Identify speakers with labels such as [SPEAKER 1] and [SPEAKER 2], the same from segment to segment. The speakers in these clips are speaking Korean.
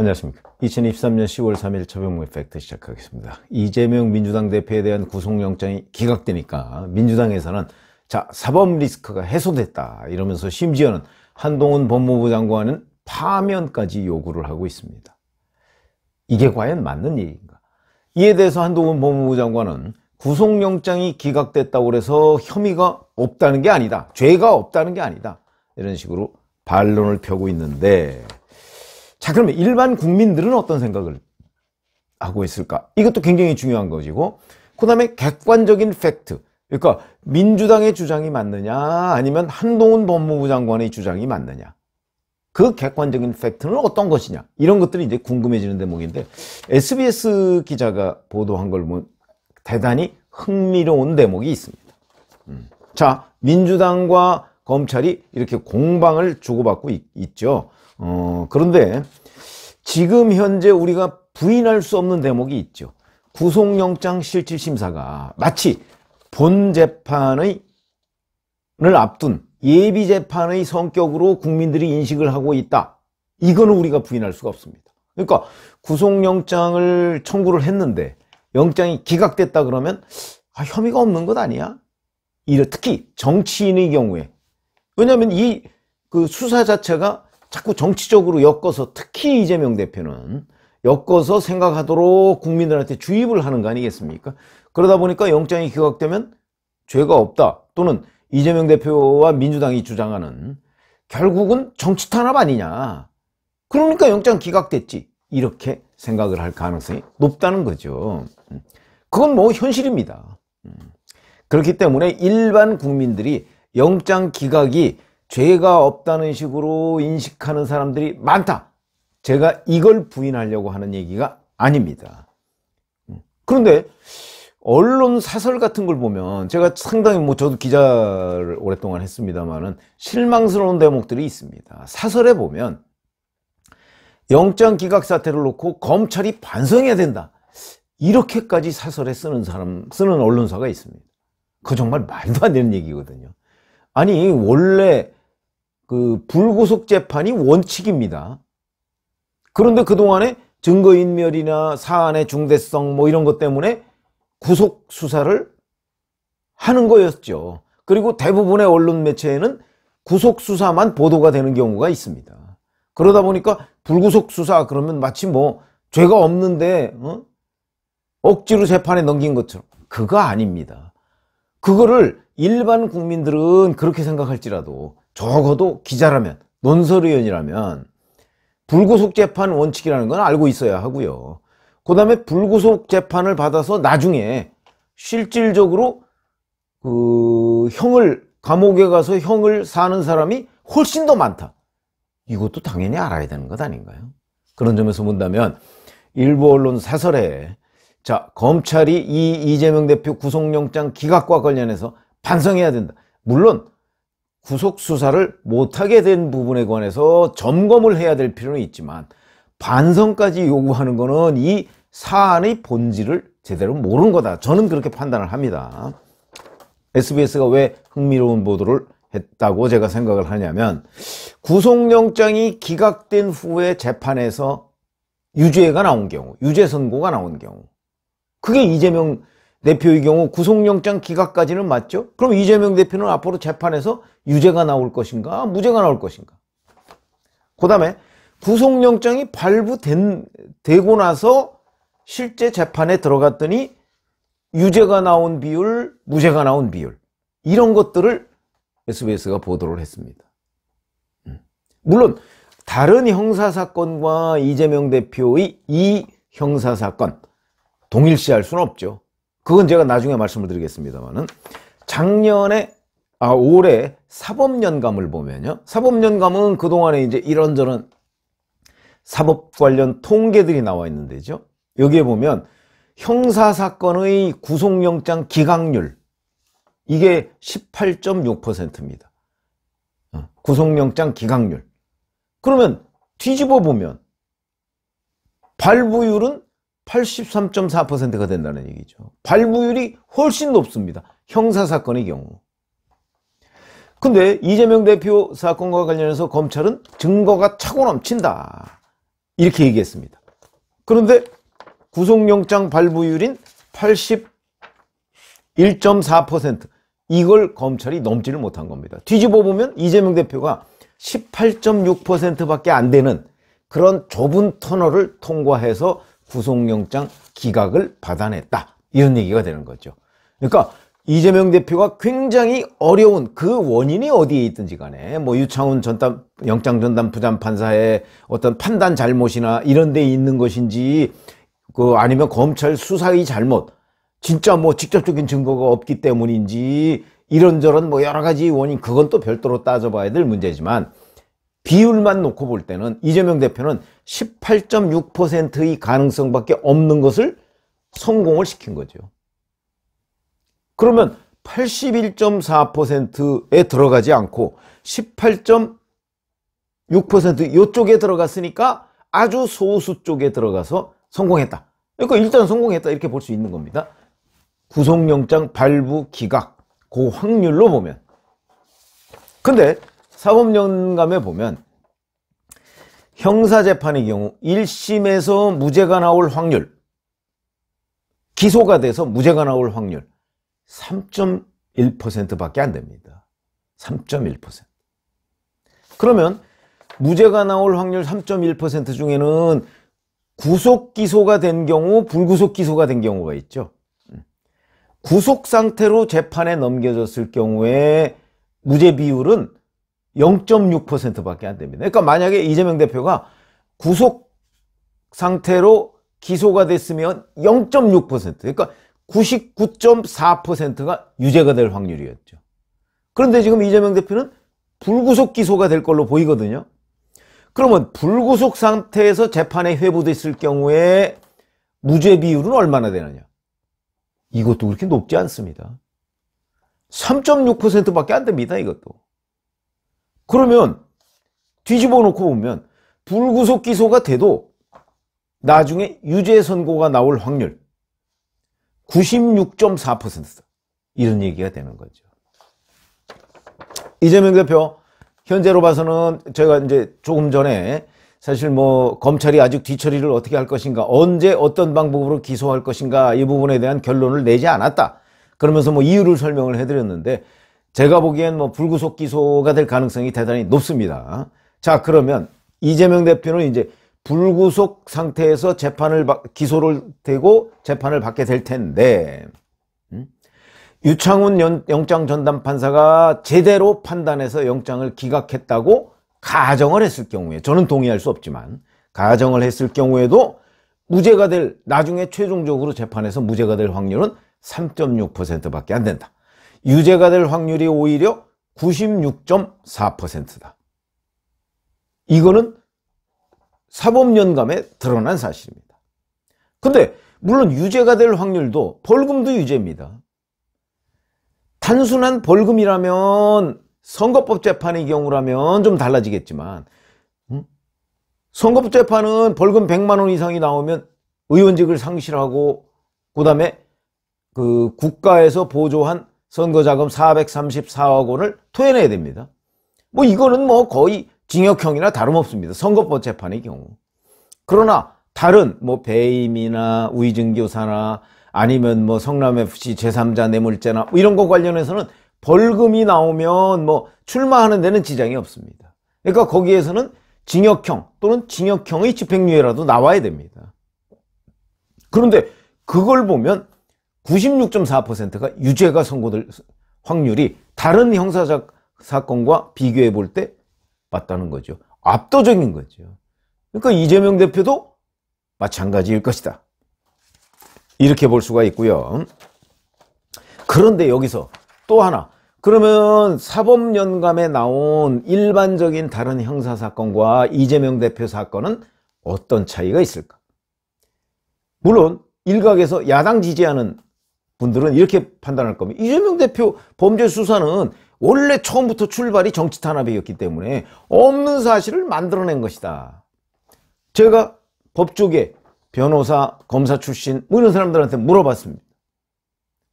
[SPEAKER 1] 안녕하십니까. 2023년 10월 3일 차병무 이펙트 시작하겠습니다. 이재명 민주당 대표에 대한 구속영장이 기각되니까 민주당에서는 자 사법 리스크가 해소됐다 이러면서 심지어는 한동훈 법무부 장관은 파면까지 요구를 하고 있습니다. 이게 과연 맞는 일인가? 이에 대해서 한동훈 법무부 장관은 구속영장이 기각됐다고 해서 혐의가 없다는 게 아니다. 죄가 없다는 게 아니다. 이런 식으로 반론을 펴고 있는데 자, 그러면 일반 국민들은 어떤 생각을 하고 있을까? 이것도 굉장히 중요한 것이고, 그 다음에 객관적인 팩트. 그러니까 민주당의 주장이 맞느냐, 아니면 한동훈 법무부 장관의 주장이 맞느냐. 그 객관적인 팩트는 어떤 것이냐. 이런 것들이 이제 궁금해지는 대목인데, SBS 기자가 보도한 걸 보면 대단히 흥미로운 대목이 있습니다. 음. 자, 민주당과 검찰이 이렇게 공방을 주고받고 있, 죠 어, 그런데 지금 현재 우리가 부인할 수 없는 대목이 있죠. 구속영장 실질심사가 마치 본재판을 앞둔 예비 재판의 성격으로 국민들이 인식을 하고 있다. 이거는 우리가 부인할 수가 없습니다. 그러니까 구속영장을 청구를 했는데 영장이 기각됐다 그러면 아, 혐의가 없는 것 아니야? 이래 특히 정치인의 경우에 왜냐하면 이 그 수사 자체가 자꾸 정치적으로 엮어서 특히 이재명 대표는 엮어서 생각하도록 국민들한테 주입을 하는 거 아니겠습니까? 그러다 보니까 영장이 기각되면 죄가 없다 또는 이재명 대표와 민주당이 주장하는 결국은 정치 탄압 아니냐 그러니까 영장 기각됐지 이렇게 생각을 할 가능성이 높다는 거죠 그건 뭐 현실입니다 음. 그렇기 때문에 일반 국민들이 영장 기각이 죄가 없다는 식으로 인식하는 사람들이 많다. 제가 이걸 부인하려고 하는 얘기가 아닙니다. 음. 그런데 언론 사설 같은 걸 보면 제가 상당히 뭐 저도 기자를 오랫동안 했습니다만은 실망스러운 대목들이 있습니다. 사설에 보면 영장 기각 사태를 놓고 검찰이 반성해야 된다. 이렇게까지 사설에 쓰는 사람 쓰는 언론사가 있습니다. 그 정말 말도 안 되는 얘기거든요. 아니 원래 그 불구속 재판이 원칙입니다. 그런데 그동안에 증거인멸이나 사안의 중대성 뭐 이런 것 때문에 구속 수사를 하는 거였죠. 그리고 대부분의 언론 매체에는 구속 수사만 보도가 되는 경우가 있습니다. 그러다 보니까 불구속 수사 그러면 마치 뭐 죄가 없는데 어? 억지로 재판에 넘긴 것처럼 그거 아닙니다. 그거를 일반 국민들은 그렇게 생각할지라도 적어도 기자라면 논설위원이라면 불구속 재판 원칙이라는 건 알고 있어야 하고요. 그 다음에 불구속 재판을 받아서 나중에 실질적으로 그 형을 감옥에 가서 형을 사는 사람이 훨씬 더 많다. 이것도 당연히 알아야 되는 것 아닌가요? 그런 점에서 본다면 일부 언론 사설에 자 검찰이 이 이재명 대표 구속영장 기각과 관련해서 반성해야 된다. 물론 구속 수사를 못하게 된 부분에 관해서 점검을 해야 될 필요는 있지만 반성까지 요구하는 것은 이 사안의 본질을 제대로 모르는 거다. 저는 그렇게 판단을 합니다. SBS가 왜 흥미로운 보도를 했다고 제가 생각을 하냐면 구속영장이 기각된 후에 재판에서 유죄가 나온 경우, 유죄 선고가 나온 경우 그게 이재명 대표의 경우 구속영장 기각까지는 맞죠? 그럼 이재명 대표는 앞으로 재판에서 유죄가 나올 것인가 무죄가 나올 것인가 그 다음에 구속영장이 발부되고 나서 실제 재판에 들어갔더니 유죄가 나온 비율 무죄가 나온 비율 이런 것들을 SBS가 보도를 했습니다 음. 물론 다른 형사사건과 이재명 대표의 이 형사사건 동일시할 수는 없죠 그건 제가 나중에 말씀을 드리겠습니다만은 작년에 아 올해 사법연감을 보면요. 사법연감은 그동안에 이제 이런저런 사법 관련 통계들이 나와 있는데죠. 여기에 보면 형사사건의 구속영장 기각률 이게 18.6%입니다. 어, 구속영장 기각률. 그러면 뒤집어 보면 발부율은 83.4%가 된다는 얘기죠. 발부율이 훨씬 높습니다. 형사사건의 경우. 근데 이재명 대표 사건과 관련해서 검찰은 증거가 차고 넘친다. 이렇게 얘기했습니다. 그런데 구속영장 발부율인 81.4% 이걸 검찰이 넘지를 못한 겁니다. 뒤집어 보면 이재명 대표가 18.6% 밖에 안 되는 그런 좁은 터널을 통과해서 구속영장 기각을 받아냈다. 이런 얘기가 되는 거죠. 그러니까 이재명 대표가 굉장히 어려운 그 원인이 어디에 있든지 간에 뭐 유창훈 전담 영장 전담 부장판사의 어떤 판단 잘못이나 이런 데 있는 것인지 그 아니면 검찰 수사의 잘못 진짜 뭐 직접적인 증거가 없기 때문인지 이런저런 뭐 여러 가지 원인 그건 또 별도로 따져봐야 될 문제지만 비율만 놓고 볼 때는 이재명 대표는 18.6%의 가능성밖에 없는 것을 성공을 시킨 거죠. 그러면 81.4%에 들어가지 않고 18.6% 이쪽에 들어갔으니까 아주 소수 쪽에 들어가서 성공했다. 그러니까 일단 성공했다 이렇게 볼 수 있는 겁니다. 구속영장 발부 기각 그 확률로 보면 근데 사법연감에 보면 형사재판의 경우 1심에서 무죄가 나올 확률 기소가 돼서 무죄가 나올 확률 3.1%밖에 안 됩니다. 3.1% 그러면 무죄가 나올 확률 3.1% 중에는 구속 기소가 된 경우 불구속 기소가 된 경우가 있죠. 구속 상태로 재판에 넘겨졌을 경우에 무죄 비율은 0.6%밖에 안 됩니다. 그러니까 만약에 이재명 대표가 구속 상태로 기소가 됐으면 0.6% 그러니까 99.4%가 유죄가 될 확률이었죠. 그런데 지금 이재명 대표는 불구속 기소가 될 걸로 보이거든요. 그러면 불구속 상태에서 재판에 회부됐을 경우에 무죄 비율은 얼마나 되느냐? 이것도 그렇게 높지 않습니다. 3.6%밖에 안 됩니다, 이것도. 그러면 뒤집어 놓고 보면 불구속 기소가 돼도 나중에 유죄 선고가 나올 확률 96.4% 이런 얘기가 되는 거죠. 이재명 대표 현재로 봐서는 제가 이제 조금 전에 사실 뭐 검찰이 아직 뒤처리를 어떻게 할 것인가 언제 어떤 방법으로 기소할 것인가 이 부분에 대한 결론을 내지 않았다. 그러면서 뭐 이유를 설명을 해드렸는데 제가 보기엔 뭐 불구속 기소가 될 가능성이 대단히 높습니다. 자, 그러면 이재명 대표는 이제 불구속 상태에서 재판을 기소를 되고 재판을 받게 될 텐데 음? 유창훈 연, 영장 전담 판사가 제대로 판단해서 영장을 기각했다고 가정을 했을 경우에 저는 동의할 수 없지만 가정을 했을 경우에도 무죄가 될 나중에 최종적으로 재판에서 무죄가 될 확률은 3.6% 밖에 안 된다. 유죄가 될 확률이 오히려 96.4%다. 이거는 사법연감에 드러난 사실입니다. 근데 물론 유죄가 될 확률도 벌금도 유죄입니다. 단순한 벌금이라면 선거법 재판의 경우라면 좀 달라지겠지만 음? 선거법 재판은 벌금 100만 원 이상이 나오면 의원직을 상실하고 그다음에 그 국가에서 보조한 선거자금 434억 원을 토해내야 됩니다. 뭐 이거는 뭐 거의 징역형이나 다름없습니다. 선거법 재판의 경우. 그러나 다른 뭐 배임이나 위증교사나 아니면 뭐 성남FC 제3자 뇌물죄나 뭐 이런 거 관련해서는 벌금이 나오면 뭐 출마하는 데는 지장이 없습니다. 그러니까 거기에서는 징역형 또는 징역형의 집행유예라도 나와야 됩니다. 그런데 그걸 보면 96.4%가 유죄가 선고될 확률이 다른 형사 사건과 비교해 볼 때 맞다는 거죠. 압도적인 거죠. 그러니까 이재명 대표도 마찬가지일 것이다. 이렇게 볼 수가 있고요. 그런데 여기서 또 하나 그러면 사법연감에 나온 일반적인 다른 형사사건과 이재명 대표 사건은 어떤 차이가 있을까? 물론 일각에서 야당 지지하는 분들은 이렇게 판단할 겁니다. 이재명 대표 범죄 수사는 원래 처음부터 출발이 정치 탄압이었기 때문에 없는 사실을 만들어낸 것이다. 제가 법조계 변호사, 검사 출신 뭐 이런 사람들한테 물어봤습니다.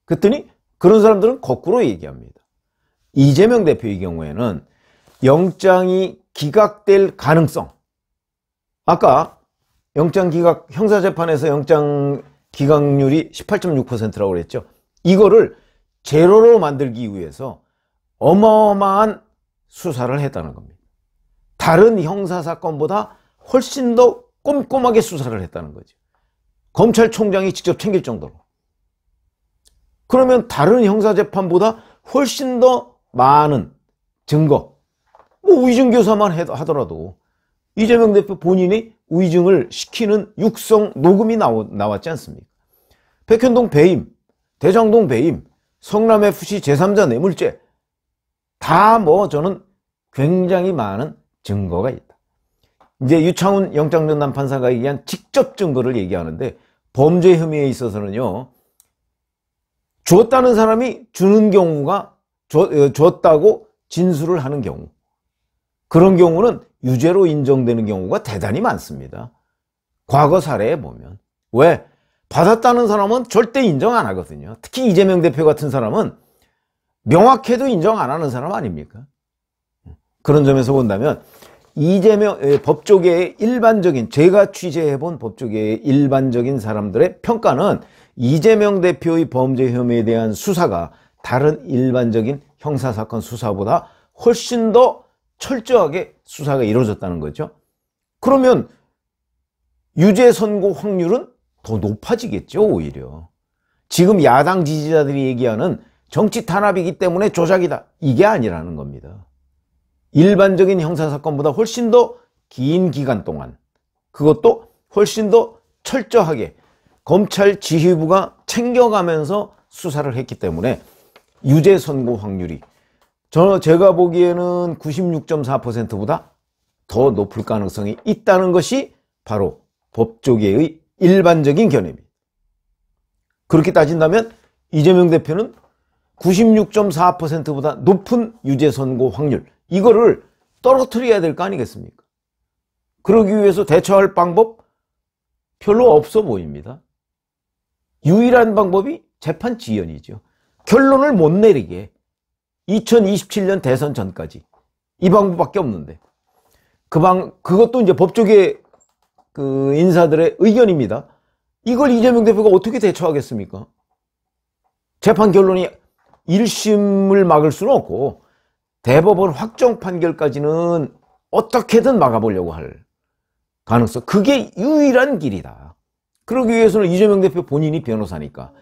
[SPEAKER 1] 그랬더니 그런 사람들은 거꾸로 얘기합니다. 이재명 대표의 경우에는 영장이 기각될 가능성 아까 영장 기각 형사재판에서 영장 기각률이 18.6%라고 그랬죠. 이거를 제로로 만들기 위해서 어마어마한 수사를 했다는 겁니다. 다른 형사사건보다 훨씬 더 꼼꼼하게 수사를 했다는 거죠. 검찰총장이 직접 챙길 정도로. 그러면 다른 형사재판보다 훨씬 더 많은 증거, 뭐 위증교사만 하더라도 이재명 대표 본인이 위증을 시키는 육성 녹음이 나왔지 않습니까? 백현동 배임, 대장동 배임, 성남FC 제3자 뇌물죄 다 뭐 저는 굉장히 많은 증거가 있다. 이제 유창훈 영장전담 판사가 얘기한 직접 증거를 얘기하는데 범죄 혐의에 있어서는요. 줬다는 사람이 주는 경우가 줬, 어, 줬다고 진술을 하는 경우 그런 경우는 유죄로 인정되는 경우가 대단히 많습니다. 과거 사례에 보면 왜 받았다는 사람은 절대 인정 안 하거든요. 특히 이재명 대표 같은 사람은 명확해도 인정 안 하는 사람 아닙니까? 그런 점에서 본다면 이재명 법조계의 일반적인 제가 취재해본 법조계의 일반적인 사람들의 평가는 이재명 대표의 범죄 혐의에 대한 수사가 다른 일반적인 형사사건 수사보다 훨씬 더 철저하게 수사가 이루어졌다는 거죠. 그러면 유죄 선고 확률은 더 높아지겠죠 오히려 지금 야당 지지자들이 얘기하는 정치 탄압이기 때문에 조작이다 이게 아니라는 겁니다 일반적인 형사사건보다 훨씬 더 긴 기간 동안 그것도 훨씬 더 철저하게 검찰 지휘부가 챙겨가면서 수사를 했기 때문에 유죄 선고 확률이 저는 제가 보기에는 96.4%보다 더 높을 가능성이 있다는 것이 바로 법조계의 일반적인 견해입니다. 그렇게 따진다면 이재명 대표는 96.4%보다 높은 유죄 선고 확률 이거를 떨어뜨려야 될 거 아니겠습니까? 그러기 위해서 대처할 방법 별로 없어 보입니다. 유일한 방법이 재판 지연이죠. 결론을 못 내리게 2027년 대선 전까지 이 방법밖에 없는데 그 방 그것도 이제 법조계 그 인사들의 의견입니다. 이걸 이재명 대표가 어떻게 대처하겠습니까? 재판 결론이 1심을 막을 수는 없고 대법원 확정 판결까지는 어떻게든 막아보려고 할 가능성. 그게 유일한 길이다. 그러기 위해서는 이재명 대표 본인이 변호사니까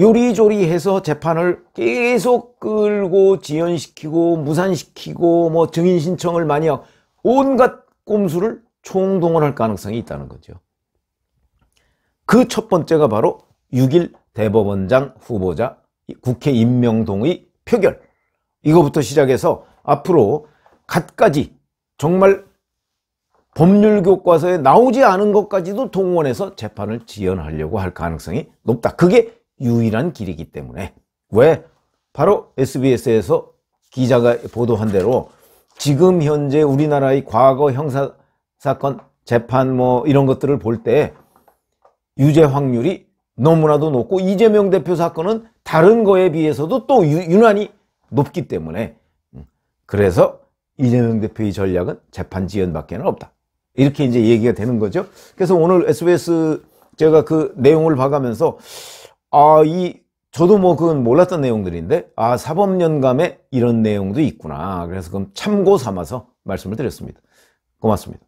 [SPEAKER 1] 요리조리 해서 재판을 계속 끌고 지연시키고 무산시키고 뭐 증인 신청을 많이 하고 온갖 꼼수를 총동원할 가능성이 있다는 거죠. 그 첫 번째가 바로 6일 대법원장 후보자 국회 임명동의 표결 이거부터 시작해서 앞으로 갖가지 정말 법률 교과서에 나오지 않은 것까지도 동원해서 재판을 지연하려고 할 가능성이 높다. 그게 유일한 길이기 때문에 왜? 바로 SBS에서 기자가 보도한 대로 지금 현재 우리나라의 과거 형사 사건, 재판 뭐 이런 것들을 볼 때 유죄 확률이 너무나도 높고 이재명 대표 사건은 다른 거에 비해서도 또 유, 난히 높기 때문에 음, 그래서 이재명 대표의 전략은 재판 지연밖에 는 없다. 이렇게 이제 얘기가 되는 거죠. 그래서 오늘 SBS 제가 그 내용을 봐가면서 아, 이 저도 뭐 그건 몰랐던 내용들인데 아, 사법연감에 이런 내용도 있구나. 그래서 그럼 참고 삼아서 말씀을 드렸습니다. 고맙습니다.